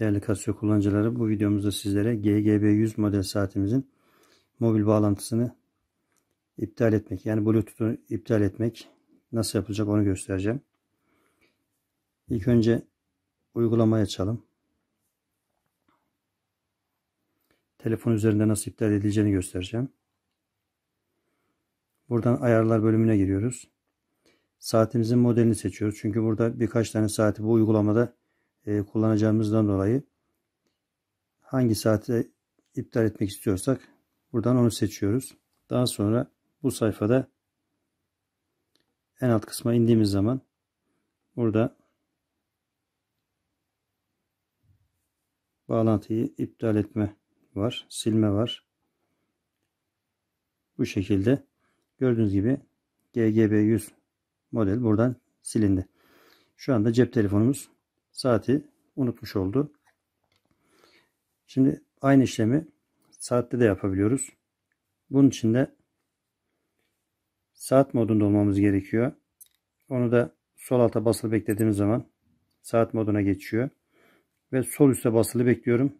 Değerli Casio kullanıcıları bu videomuzda sizlere GGB100 model saatimizin mobil bağlantısını iptal etmek yani Bluetooth'u iptal etmek nasıl yapılacak onu göstereceğim. İlk önce uygulamayı açalım. Telefon üzerinde nasıl iptal edileceğini göstereceğim. Buradan ayarlar bölümüne giriyoruz. Saatimizin modelini seçiyoruz. Çünkü burada birkaç tane saati bu uygulamada e, kullanacağımızdan dolayı hangi saate iptal etmek istiyorsak buradan onu seçiyoruz. Daha sonra bu sayfada en alt kısma indiğimiz zaman burada bağlantıyı iptal etme var, silme var. Bu şekilde gördüğünüz gibi GGB100 model buradan silindi. Şu anda cep telefonumuz saati unutmuş oldu. Şimdi aynı işlemi saatte de yapabiliyoruz. Bunun için de saat modunda olmamız gerekiyor. Onu da sol alta basılı beklediğimiz zaman saat moduna geçiyor. Ve sol üste basılı bekliyorum.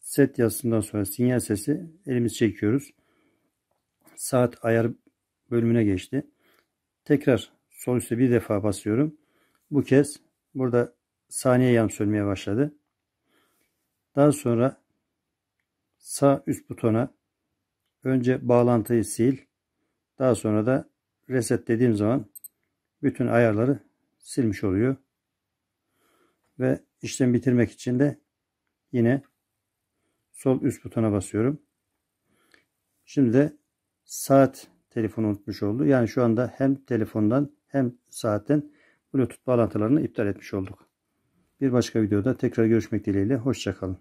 Set yazısından sonra sinyal sesi elimiz çekiyoruz. Saat ayar bölümüne geçti. Tekrar sol üste bir defa basıyorum. Bu kez burada saniye yarım sönmeye başladı. Daha sonra sağ üst butona önce bağlantıyı sil. Daha sonra da reset dediğim zaman bütün ayarları silmiş oluyor. Ve işlemi bitirmek için de yine sol üst butona basıyorum. Şimdi de saat telefonu unutmuş oldu. Yani şu anda hem telefondan hem saatten Bluetooth bağlantılarını iptal etmiş olduk. Bir başka videoda tekrar görüşmek dileğiyle. Hoşçakalın.